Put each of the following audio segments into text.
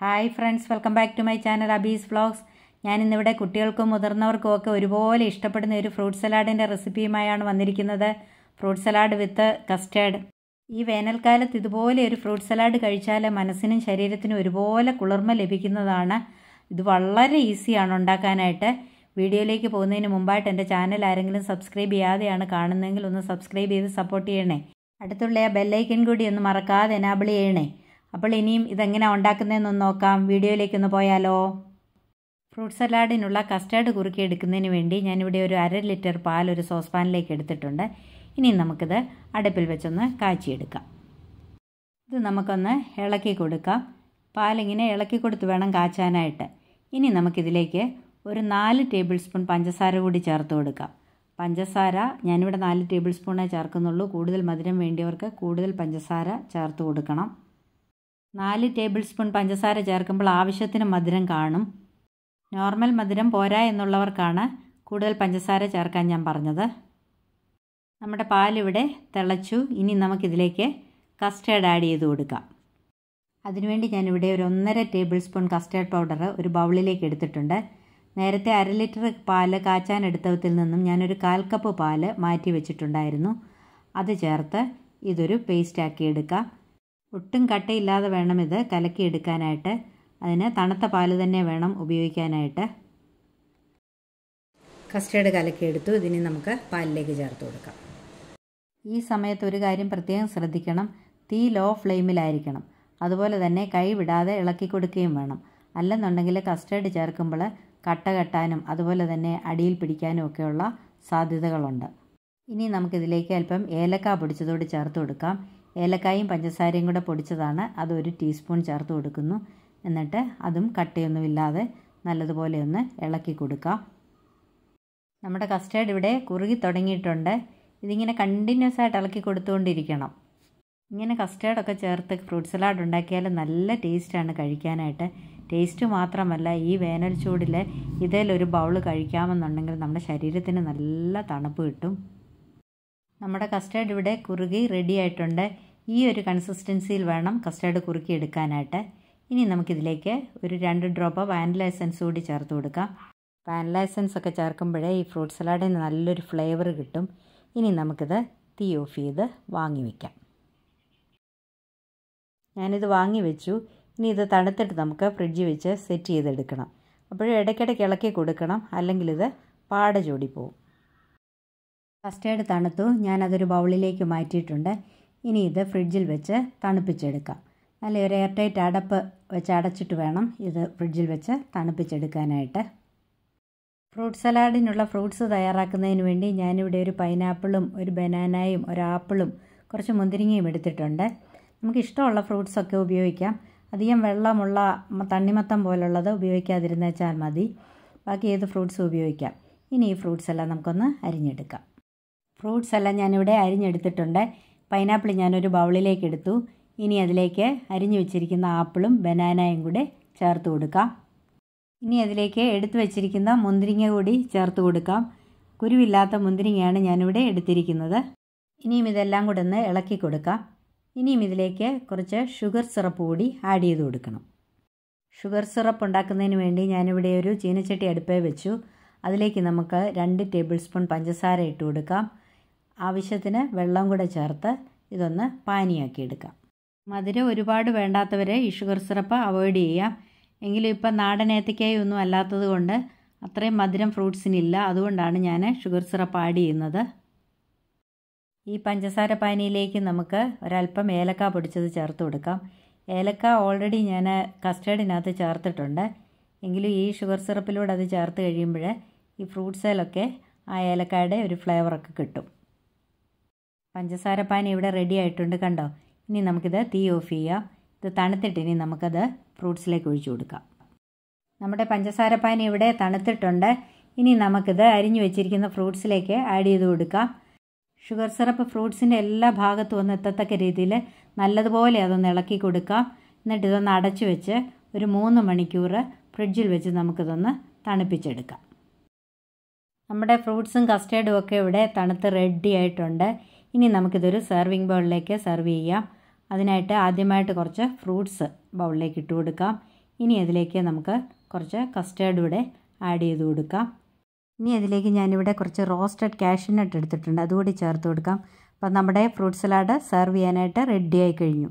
hi friends welcome back to my channel Abi's vlogs ഞാൻ ഇന്നിവിടെ കുട്ടികൾക്കും മുതിർന്നവർക്കും ഒക്കെ ഒരുപോലെ ഇഷ്ടപ്പെടുന്ന ഒരു ഫ്രൂട്ട് സലാഡിൻ്റെ റെസിപ്പിയുമായാണ് വന്നിരിക്കുന്നത് ഫ്രൂട്ട് സലാഡ് വിത്ത് കസ്റ്റേഡ് ഈ വേനൽക്കാലത്ത് ഇതുപോലെ ഒരു ഫ്രൂട്ട് സലാഡ് കഴിച്ചാൽ മനസ്സിനും ശരീരത്തിനും ഒരുപോലെ കുളിർമ ലഭിക്കുന്നതാണ് ഇത് വളരെ ഈസിയാണ് ഉണ്ടാക്കാനായിട്ട് വീഡിയോയിലേക്ക് പോകുന്നതിന് മുമ്പായിട്ട് എൻ്റെ ചാനൽ ആരെങ്കിലും സബ്സ്ക്രൈബ് ചെയ്യാതെയാണ് കാണുന്നതെങ്കിൽ ഒന്ന് സബ്സ്ക്രൈബ് ചെയ്ത് സപ്പോർട്ട് ചെയ്യണേ അടുത്തുള്ള ആ ബെല്ലൈക്കൻ കൂടി ഒന്ന് മറക്കാതെ എനാബിൾ ചെയ്യണേ അപ്പോൾ ഇനിയും ഇതെങ്ങനെ ഉണ്ടാക്കുന്നതെന്നൊന്ന് നോക്കാം വീഡിയോയിലേക്ക് ഒന്ന് പോയാലോ ഫ്രൂട്ട് സലാഡിനുള്ള കസ്റ്റാർഡ് കുറുക്കി എടുക്കുന്നതിന് വേണ്ടി ഞാനിവിടെ ഒരു അര ലിറ്റർ പാൽ ഒരു സോസ് പാനിലേക്ക് എടുത്തിട്ടുണ്ട് ഇനി നമുക്കിത് അടുപ്പിൽ വെച്ചൊന്ന് കാച്ചിയെടുക്കാം ഇത് നമുക്കൊന്ന് ഇളക്കി കൊടുക്കാം പാലിങ്ങനെ ഇളക്കി കൊടുത്ത് വേണം കാച്ചാനായിട്ട് ഇനി നമുക്കിതിലേക്ക് ഒരു നാല് ടേബിൾ സ്പൂൺ പഞ്ചസാര കൂടി ചേർത്ത് കൊടുക്കാം പഞ്ചസാര ഞാനിവിടെ നാല് ടേബിൾ സ്പൂണേ ചേർക്കുന്നുള്ളൂ കൂടുതൽ മധുരം വേണ്ടിയവർക്ക് കൂടുതൽ പഞ്ചസാര ചേർത്ത് കൊടുക്കണം നാല് ടേബിൾ സ്പൂൺ പഞ്ചസാര ചേർക്കുമ്പോൾ ആവശ്യത്തിന് മധുരം കാണും നോർമൽ മധുരം പോരാ എന്നുള്ളവർക്കാണ് കൂടുതൽ പഞ്ചസാര ചേർക്കാൻ ഞാൻ പറഞ്ഞത് നമ്മുടെ പാലിവിടെ തിളച്ചു ഇനി നമുക്കിതിലേക്ക് കസ്റ്റേർഡ് ആഡ് ചെയ്ത് കൊടുക്കാം അതിനുവേണ്ടി ഞാനിവിടെ ഒരു ഒന്നര ടേബിൾ സ്പൂൺ കസ്റ്റേർഡ് പൗഡർ ഒരു ബൗളിലേക്ക് എടുത്തിട്ടുണ്ട് നേരത്തെ അര ലിറ്റർ പാല് കാച്ചാൻ എടുത്തതിൽ നിന്നും ഞാനൊരു കാൽ കപ്പ് പാല് മാറ്റി വെച്ചിട്ടുണ്ടായിരുന്നു അത് ചേർത്ത് ഇതൊരു പേസ്റ്റാക്കി എടുക്കാം ഒട്ടും കട്ടയില്ലാതെ വേണം ഇത് കലക്കിയെടുക്കാനായിട്ട് അതിന് തണുത്ത പാൽ തന്നെ വേണം ഉപയോഗിക്കാനായിട്ട് കസ്റ്റേർഡ് കലക്കിയെടുത്തു ഇതിനി നമുക്ക് പാലിലേക്ക് ചേർത്ത് കൊടുക്കാം ഈ സമയത്ത് ഒരു കാര്യം പ്രത്യേകം ശ്രദ്ധിക്കണം തീ ലോ ഫ്ലെയിമിലായിരിക്കണം അതുപോലെ തന്നെ കൈ വിടാതെ ഇളക്കി കൊടുക്കുകയും വേണം അല്ലെന്നുണ്ടെങ്കിൽ കസ്റ്റേർഡ് ചേർക്കുമ്പോൾ കട്ട കെട്ടാനും അതുപോലെ തന്നെ അടിയിൽ പിടിക്കാനും ഒക്കെയുള്ള സാധ്യതകളുണ്ട് ഇനി നമുക്കിതിലേക്ക് അല്പം ഏലക്ക പൊടിച്ചതോട് ചേർത്ത് കൊടുക്കാം ഏലക്കായും പഞ്ചസാരയും കൂടെ പൊടിച്ചതാണ് അത് ഒരു ടീസ്പൂൺ ചേർത്ത് കൊടുക്കുന്നു എന്നിട്ട് അതും കട്ടിയൊന്നുമില്ലാതെ നല്ലതുപോലെ ഒന്ന് ഇളക്കി കൊടുക്കാം നമ്മുടെ കസ്റ്റേർഡ് ഇവിടെ കുറുകി തുടങ്ങിയിട്ടുണ്ട് ഇതിങ്ങനെ കണ്ടിന്യൂസ് ആയിട്ട് ഇളക്കി കൊടുത്തുകൊണ്ടിരിക്കണം ഇങ്ങനെ കസ്റ്റേർഡൊക്കെ ചേർത്ത് ഫ്രൂട്ട് സലാഡ് ഉണ്ടാക്കിയാൽ നല്ല ടേസ്റ്റാണ് കഴിക്കാനായിട്ട് ടേസ്റ്റ് മാത്രമല്ല ഈ വേനൽ ചൂടിൽ ഇതേലൊരു ബൗൾ കഴിക്കാമെന്നുണ്ടെങ്കിൽ നമ്മുടെ ശരീരത്തിന് നല്ല തണുപ്പ് കിട്ടും നമ്മുടെ കസ്റ്റേർഡ് ഇവിടെ കുറുകി റെഡി ആയിട്ടുണ്ട് ഈ ഒരു കൺസിസ്റ്റൻസിയിൽ വേണം കസ്റ്റേർഡ് കുറുക്കി എടുക്കാനായിട്ട് ഇനി നമുക്കിതിലേക്ക് ഒരു രണ്ട് ഡ്രോപ്പ് വാനില എസൻസ് കൂടി ചേർത്ത് കൊടുക്കാം വാനില എസൻസ് ഒക്കെ ചേർക്കുമ്പോഴേ ഈ ഫ്രൂട്ട് സലാഡിന് നല്ലൊരു ഫ്ലേവർ കിട്ടും ഇനി നമുക്കിത് തീ ഓഫ് ചെയ്ത് വാങ്ങി വയ്ക്കാം ഞാനിത് വാങ്ങി വെച്ചു ഇനി ഇത് തണുത്തിട്ട് നമുക്ക് ഫ്രിഡ്ജിൽ വെച്ച് സെറ്റ് ചെയ്തെടുക്കണം അപ്പോൾ ഇടയ്ക്കിടയ്ക്ക് ഇളക്കി കൊടുക്കണം അല്ലെങ്കിൽ ഇത് പാട ചൂടിപ്പോവും കസ്റ്റേർഡ് തണുത്തു ഞാനതൊരു ബൗളിലേക്ക് മാറ്റിയിട്ടുണ്ട് ഇനി ഇത് ഫ്രിഡ്ജിൽ വെച്ച് തണുപ്പിച്ചെടുക്കാം അല്ലെ ഒരു എയർ ടൈറ്റ് അടപ്പ് വെച്ച് അടച്ചിട്ട് വേണം ഇത് ഫ്രിഡ്ജിൽ വെച്ച് തണുപ്പിച്ചെടുക്കാനായിട്ട് ഫ്രൂട്ട് സലാഡിനുള്ള ഫ്രൂട്ട്സ് തയ്യാറാക്കുന്നതിന് വേണ്ടി ഞാനിവിടെ ഒരു പൈനാപ്പിളും ഒരു ബനാനയും ഒരു ആപ്പിളും കുറച്ച് മുന്തിരിങ്ങയും എടുത്തിട്ടുണ്ട് നമുക്ക് ഇഷ്ടമുള്ള ഫ്രൂട്ട്സൊക്കെ ഉപയോഗിക്കാം അധികം വെള്ളമുള്ള തണ്ണിമത്തം പോലുള്ളത് ഉപയോഗിക്കാതിരുന്നേച്ചാൽ മതി ബാക്കി ഏത് ഫ്രൂട്ട്സും ഉപയോഗിക്കാം ഇനി ഈ ഫ്രൂട്ട്സ് എല്ലാം നമുക്കൊന്ന് അരിഞ്ഞെടുക്കാം ഫ്രൂട്ട്സ് എല്ലാം ഞാനിവിടെ അരിഞ്ഞെടുത്തിട്ടുണ്ട് പൈനാപ്പിൾ ഞാനൊരു ബൗളിലേക്ക് എടുത്തു ഇനി അതിലേക്ക് അരിഞ്ഞു വെച്ചിരിക്കുന്ന ആപ്പിളും ബനാനയും കൂടെ ചേർത്ത് കൊടുക്കാം ഇനി അതിലേക്ക് എടുത്തു വെച്ചിരിക്കുന്ന മുന്തിരിങ്ങ കൂടി ചേർത്ത് കൊടുക്കാം കുരുവില്ലാത്ത മുന്തിരിങ്ങയാണ് ഞാനിവിടെ എടുത്തിരിക്കുന്നത് ഇനിയും ഇതെല്ലാം കൂടെ ഒന്ന് ഇളക്കി കൊടുക്കാം ഇനിയും ഇതിലേക്ക് കുറച്ച് ഷുഗർ സിറപ്പ് കൂടി ആഡ് ചെയ്ത് കൊടുക്കണം ഷുഗർ സിറപ്പ് ഉണ്ടാക്കുന്നതിന് വേണ്ടി ഞാനിവിടെ ഒരു ചീനച്ചട്ടി അടുപ്പേ വെച്ചു അതിലേക്ക് നമുക്ക് രണ്ട് ടേബിൾ സ്പൂൺ പഞ്ചസാര ഇട്ട് കൊടുക്കാം ആവശ്യത്തിന് വെള്ളം കൂടെ ചേർത്ത് ഇതൊന്ന് പാനിയാക്കി എടുക്കാം മധുരം ഒരുപാട് വേണ്ടാത്തവരെ ഈ ഷുഗർ സിറപ്പ് അവോയ്ഡ് ചെയ്യാം എങ്കിലും ഇപ്പം നാടൻ ഏത്തക്കായി ഒന്നും അല്ലാത്തത് കൊണ്ട് അത്രയും മധുരം ഫ്രൂട്ട്സിനില്ല അതുകൊണ്ടാണ് ഞാൻ ഷുഗർ സിറപ്പ് ആഡ് ചെയ്യുന്നത് ഈ പഞ്ചസാര പാനിയിലേക്ക് നമുക്ക് ഒരല്പം ഏലക്ക പൊടിച്ചത് ചേർത്ത് കൊടുക്കാം ഏലക്ക ഓൾറെഡി ഞാൻ കസ്റ്റേർഡിനകത്ത് ചേർത്തിട്ടുണ്ട് എങ്കിലും ഈ ഷുഗർ സിറപ്പിലൂടെ അത് ചേർത്ത് കഴിയുമ്പോൾ ഈ ഫ്രൂട്ട്സിലൊക്കെ ആ ഏലക്കായുടെ ഒരു ഫ്ലേവറൊക്കെ കിട്ടും പഞ്ചസാര പാൻ ഇവിടെ റെഡി ആയിട്ടുണ്ട് കണ്ടോ ഇനി നമുക്കിത് തീ ഓഫ് ചെയ്യാം ഇത് തണുത്തിട്ട് ഇനി നമുക്കത് ഫ്രൂട്ട്സിലേക്ക് ഒഴിച്ചു കൊടുക്കാം നമ്മുടെ പഞ്ചസാര പാൻ ഇവിടെ തണുത്തിട്ടുണ്ട് ഇനി നമുക്കിത് അരിഞ്ഞു വെച്ചിരിക്കുന്ന ഫ്രൂട്ട്സിലേക്ക് ആഡ് ചെയ്ത് കൊടുക്കാം ഷുഗർ സിറപ്പ് ഫ്രൂട്ട്സിൻ്റെ എല്ലാ ഭാഗത്തും ഒന്ന് എത്തത്തക്ക രീതിയിൽ നല്ലതുപോലെ അതൊന്ന് ഇളക്കി കൊടുക്കാം എന്നിട്ട് ഇതൊന്ന് അടച്ചു വെച്ച് ഒരു മൂന്ന് മണിക്കൂർ ഫ്രിഡ്ജിൽ വെച്ച് നമുക്കിതൊന്ന് തണുപ്പിച്ചെടുക്കാം നമ്മുടെ ഫ്രൂട്ട്സും കസ്റ്റേർഡും ഒക്കെ ഇവിടെ തണുത്ത് റെഡി ആയിട്ടുണ്ട് ഇനി നമുക്കിതൊരു സെർവിങ് ബൗളിലേക്ക് സെർവ് ചെയ്യാം അതിനായിട്ട് ആദ്യമായിട്ട് കുറച്ച് ഫ്രൂട്ട്സ് ബൗളിലേക്ക് ഇട്ട് കൊടുക്കാം ഇനി അതിലേക്ക് നമുക്ക് കുറച്ച് കസ്റ്റേർഡ് ഇവിടെ ആഡ് ചെയ്ത് കൊടുക്കാം ഇനി അതിലേക്ക് ഞാനിവിടെ കുറച്ച് റോസ്റ്റഡ് കാഷ്യൂനട്ട് എടുത്തിട്ടുണ്ട് അതുകൂടി ചേർത്ത് കൊടുക്കാം അപ്പം നമ്മുടെ ഫ്രൂട്ട് സലാഡ് സെർവ് ചെയ്യാനായിട്ട് റെഡിയായി കഴിഞ്ഞു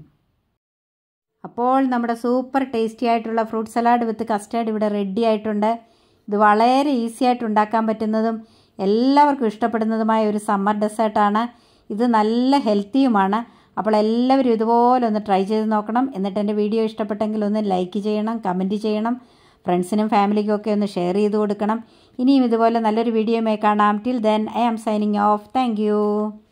അപ്പോൾ നമ്മുടെ സൂപ്പർ ടേസ്റ്റി ആയിട്ടുള്ള ഫ്രൂട്ട് സലാഡ് വിത്ത് കസ്റ്റേർഡ് ഇവിടെ റെഡി ആയിട്ടുണ്ട് ഇത് വളരെ ഈസി ആയിട്ട് ഉണ്ടാക്കാൻ പറ്റുന്നതും എല്ലാവർക്കും ഇഷ്ടപ്പെടുന്നതുമായ ഒരു സമ്മർ ഡെസേർട്ടാണ് ഇത് നല്ല ഹെൽത്തിയുമാണ് അപ്പോൾ എല്ലാവരും ഇതുപോലെ ഒന്ന് ട്രൈ ചെയ്ത് നോക്കണം എന്നിട്ട് എൻ്റെ വീഡിയോ ഇഷ്ടപ്പെട്ടെങ്കിൽ ഒന്ന് ലൈക്ക് ചെയ്യണം കമൻറ്റ് ചെയ്യണം ഫ്രണ്ട്സിനും ഫാമിലിക്കും ഒക്കെ ഒന്ന് ഷെയർ ചെയ്ത് കൊടുക്കണം ഇനിയും ഇതുപോലെ നല്ലൊരു വീഡിയോയുമായി കാണാം till then I am signing off thank